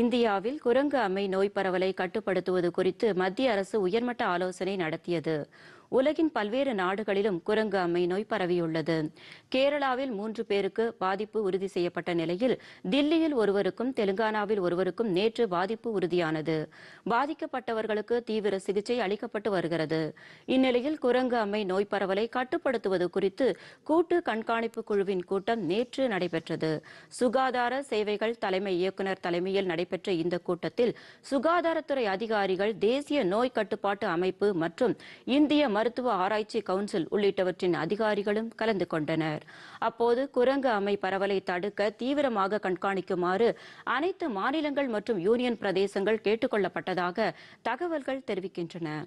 இந்தியாவில் குரங்கு அம்மை நோய் பரவலை கட்டுப்படுத்துவது குறித்து மத்திய அரசு உயர்மட்ட ஆலோசனை நடத்தியது உலகின் பல்வேறு நாடுகளிலும் குரங்கு அம்மை நோய் பரவியுள்ளது கேரளாவில் மூன்று பேருக்கு பாதிப்பு உறுதி செய்யப்பட்ட நிலையில் தில்லியில் ஒருவருக்கும் தெலுங்கானாவில் ஒருவருக்கும் நேற்று பாதிப்பு உறுதியானது பாதிக்கப்பட்டவர்களுக்கு தீவிர சிகிச்சை அளிக்கப்பட்டு வருகிறது இந்நிலையில் குரங்கு அம்மை நோய் பரவலை கட்டுப்படுத்துவது குறித்து கூட்டு கண்காணிப்பு குழுவின் கூட்டம் நேற்று நடைபெற்றது சுகாதார சேவைகள் தலைமை இயக்குநர் தலைமையில் நடைபெற்ற இந்த கூட்டத்தில் சுகாதாரத்துறை அதிகாரிகள் தேசிய நோய் கட்டுப்பாட்டு அமைப்பு மற்றும் இந்திய மருத்துவ ஆராய்ச்சி கவுன்சில் உள்ளிட்டவற்றின் அதிகாரிகளும் கலந்து கொண்டனர் அப்போது குரங்கு அமை பரவலை தடுக்க தீவிரமாக கண்காணிக்குமாறு அனைத்து மாநிலங்கள் மற்றும் யூனியன் பிரதேசங்கள் கேட்டுக்கொள்ளப்பட்டதாக தகவல்கள் தெரிவிக்கின்றன